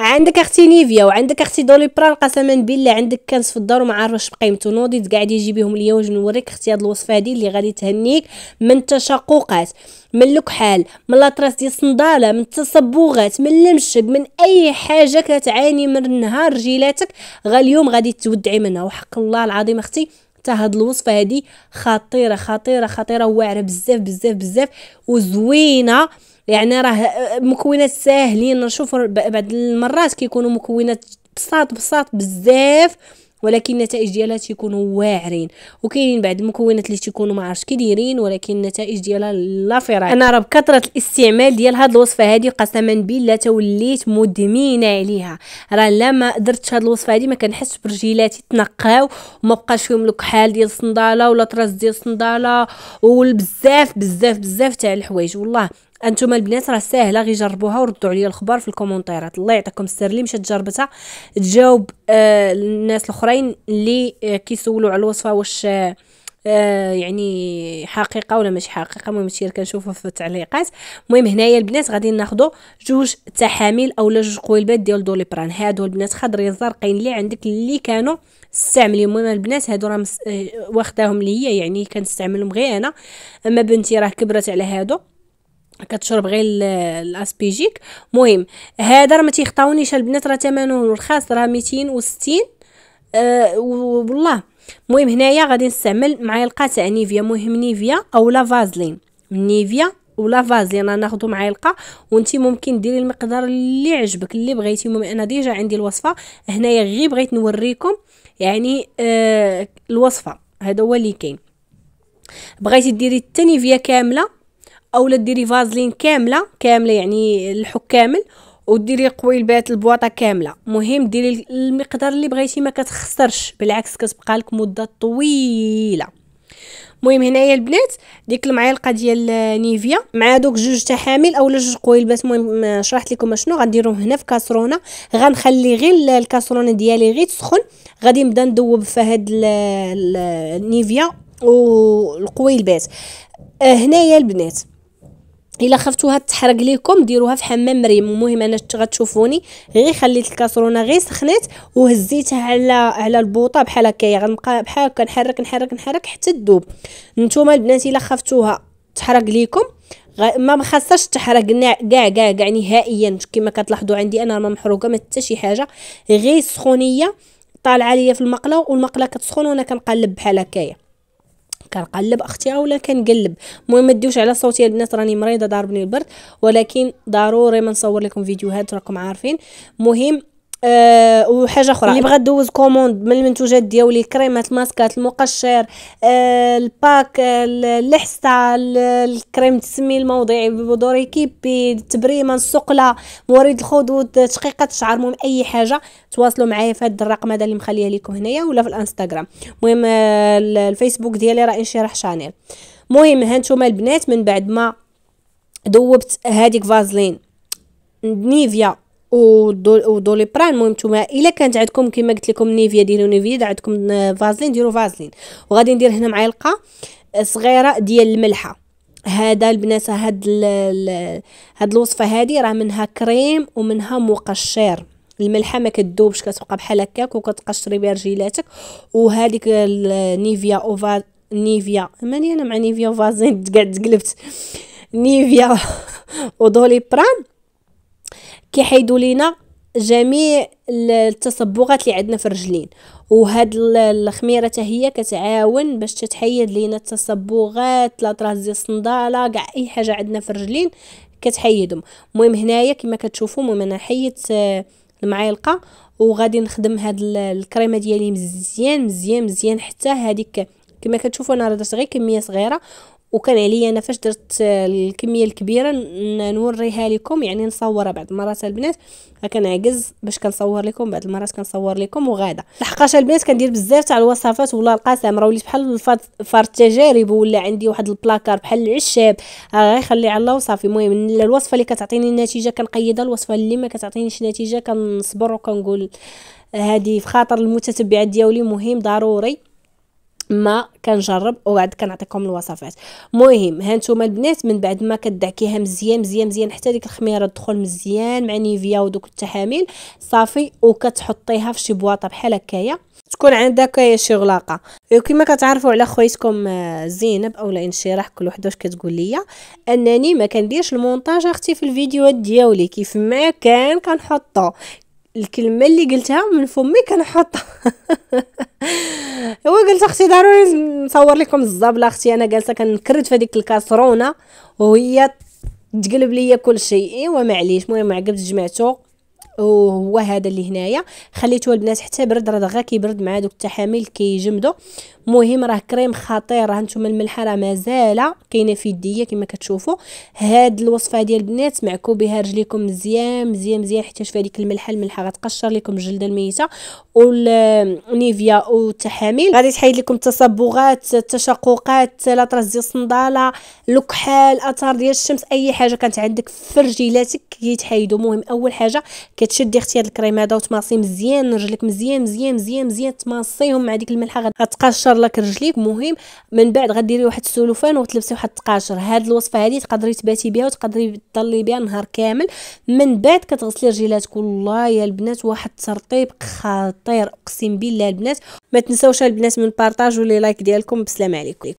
عندك اختي نيفيا وعندك اختي دولي بران قسما بالله عندك كنز في الدار وما عارفش بقيمته نوضيت قاعد بهم ليا واش نوريك اختي هاد الوصفه هادي اللي غادي تهنيك من التشققات من الكحال من لاطراس ديال الصنداله من التصبغات من المشق من اي حاجه كتعاني من نهار رجيلاتك غاليوم غادي تودعي منها وحق الله العظيم اختي حتى هاد الوصفه هادي خطيره خطيره خطيره واعره بزاف بزاف بزاف وزوينه يعني راه آه، مكونات ساهلين نشوف بعض المرات كيكونوا مكونات بساط بساط بزاف ولكن النتائج ديالها تيكونوا واعرين وكاينين بعض المكونات اللي تيكونوا ما عرفتش كيدايرين ولكن النتائج ديالها لا فراق انا راه بكثره الاستعمال ديال هاد الوصفه هادي قسما بالله توليت مدمنه عليها راه لا ما درتش هاد الوصفه هادي ما كنحسش برجيلاتي تنقاو وما بقاش فيهم الكحال ديال الصنداله ولا طراز ديال الصنداله وبزاف بزاف بزاف تاع الحوايج والله انتم البنات راه ساهله غير جربوها وردوا عليا الخبر في الكومونتيرات الله يعطيكم السر اللي مشات جربتها تجاوب آه، الناس الاخرين اللي آه، كيسولوا على الوصفه واش آه، يعني حقيقه ولا ماشي حقيقه المهم هادشي اللي كنشوفه في التعليقات المهم هنايا البنات غادي ناخذوا جوج تحاميل اولا جوج قويلبات ديال دوليبران هادو البنات خضرين زرقين اللي عندك اللي كانوا استعملي المهم البنات هادو راه مس... واخداهم ليا يعني كنستعملهم غير انا اما بنتي راه كبرت على هادو كتشرب غير الاسبيجيك مهم هذا راه ما تيخطاونيش البنات راه ثمنه رخاص راه 260 أه والله مهم هنايا غادي نستعمل معايا القطع نيفيا مهم نيفيا او لا فازلين نيفيا ولا فازلين انا ناخذو معايا القا وانت ممكن ديري المقدار اللي عجبك اللي بغيتي المهم انا ديجا عندي الوصفه هنايا غير بغيت نوريكم يعني آه الوصفه هذا هو اللي كاين بغيتي ديري التنيفيا كامله اولا ديري فازلين كامله كامله يعني الحك كامل وديري قويلبات البواطه كامله مهم ديري المقدار اللي بغيتي ما كتخسرش بالعكس كتبقى لك مده طويله المهم هنايا البنات ديك المعلقه ديال نيفيا مع دوك جوج تحامل اولا جوج قويلبات المهم شرحت لكم شنو غنديرهم هنا في كاسرونه غنخلي غير الكاسرونه ديالي غير تسخن غادي نبدا ندوب في هاد النيفيا والقويلبات آه، هنايا البنات الا خفتوها تحرق ليكم ديروها في حمام مريم المهم انا غتشوفوني غير خليت الكاسرونه غير سخنات وهزيتها على على البوطه بحال هكايا غنبقى بحال هكا نحرك نحرك نحرك حتى تذوب نتوما البنات الا خفتوها تحرق ليكم ما خاصهاش تحرق كاع كاع كاع نهائيا كما كتلاحظوا عندي انا ما محروقه ما حتى شي حاجه غير السخونيه طالعه ليا في المقله والمقله كتسخن وانا كنقلب بحال هكايا كنقلب اختي ولا كنقلب المهم ما تدوش على صوتي البنات راني مريضه ضاربني البرد ولكن ضروري ما نصور لكم فيديوهات راكم عارفين مهم أه وحاجه اخرى اللي بغى دوز كوموند من المنتوجات ديالي كريمات الماسكات المقشر أه الباك آه، اللحسه الكريم تسمي الموضعي بودور كيبي التبريمه السقله موريد الخدود تشقيقات الشعر المهم اي حاجه تواصلوا معايا في هذا الرقم هذا اللي مخليه لكم هنايا ولا في الانستغرام المهم آه، الفيسبوك ديالي راه انشرح شانيل المهم هانتوما البنات من بعد ما دوبت هذيك فازلين نيفيا دو ودولي بران المهم نتوما الا كانت عندكم كما قلت لكم نيفيا ديروا نيفيا عندكم فازلين ديروا فازلين وغادي ندير هنا معلقه صغيره ديال الملحه هذا البنات هاد ال هاد الوصفه هادي راه منها كريم ومنها مقشر الملحه ما كتذوبش كتبقى بحال هكاك وكتقشري بها رجيلاتك وهذيك نيفيا اوفا نيفيا ماني انا مع نيفيا وفازين قاعد تقلبت نيفيا ودولي بران كيحيدوا لينا جميع التصبغات اللي عندنا في الرجلين وهاد الخميره حتى هي كتعاون باش تتحيد لينا التصبغات لاطراس ديال الصنداله كاع اي حاجه عندنا في الرجلين كتحيدهم المهم هنايا كما كتشوفوا المهم انا حيدت آه، المعالقه وغادي نخدم هاد الكريمه ديالي مزيان مزيان مزيان حتى هذيك كما كتشوفوا انا درت غير كميه صغيره وكان عليا انا فاش درت الكميه الكبيره نوريها لكم يعني نصورها بعض المرات البنات كنعجز باش كنصور لكم بعض المرات كنصور لكم وغاده لحقاش البنات كندير بزاف تاع الوصفات والله القاسم راه وليت بحال فار التجارب ولا عندي واحد البلاكار بحال العشاب غير خلي على الله وصافي المهم الوصفه اللي كتعطيني النتيجه كنقيدها الوصفه اللي ما كتعطينيش نتيجه كنصبر وكنقول هذه في خاطر المتتبعات ديالي مهم ضروري ما كنجرب وعاد كنعطيكم الوصفات مهم هانتوما البنات من بعد ما كدعكيها مزيان مزيان مزيان حتى ديك الخميره تدخل مزيان مع نيفيا ودوك التحاميل صافي وكتحطيها في شي بواطه بحال هكايا تكون عندك شي غلاقه وكما كتعرفوا على خويتكم آه، زينب اولا انشراح كل وحده واش كتقول لي انني ما كنديرش المونتاج اختي في الفيديوهات ديالي كيف ما كان كنحطو الكلمه اللي قلتها من فمي كنحط هو قلت اختي ضروري نصور لكم الزبله اختي انا جالسه كنكرد في هذيك الكاسرونه وهي تقلب ليا كل شيء ايوا معليش المهم عقبت جمعته وهو هذا اللي هنايا خليته البنات حتى برد راه دغيا كيبرد مع دوك التحاميل كيجمدوا المهم راه كريم خطير ها نتوما الملحه راه مازال كاينه في يديا كما كتشوفوا هاد الوصفه ديال البنات معكو بها رجليكم مزيان مزيان مزيان حيت شوف هذيك الملحه الملحه غتقشر لكم الجلده الميته والنيفيا والتحاميل غادي تحيد لكم التصبغات التشققات لاطراس ديال الصنداله الكحال اثار ديال الشمس اي حاجه كانت عندك في رجيلاتك كيتحيدوا المهم اول حاجه كتشدي اختي هاد الكريم هذا وتماصي مزيان رجلك مزيان مزيان مزيان مزيان تماصيهم مع ديك الملحه غتقشر لك رجليك مهم من بعد غديري واحد السلوفان وتلبسي واحد التقاشر هاد الوصفه هادي تقدري تباتي بها وتقدري تضلي بها نهار كامل من بعد كتغسلي رجيلاتك والله يا البنات واحد الترطيب خطير اقسم بالله البنات ما تنساوش البنات من بارطاج ولي لايك ديالكم بسلام عليكم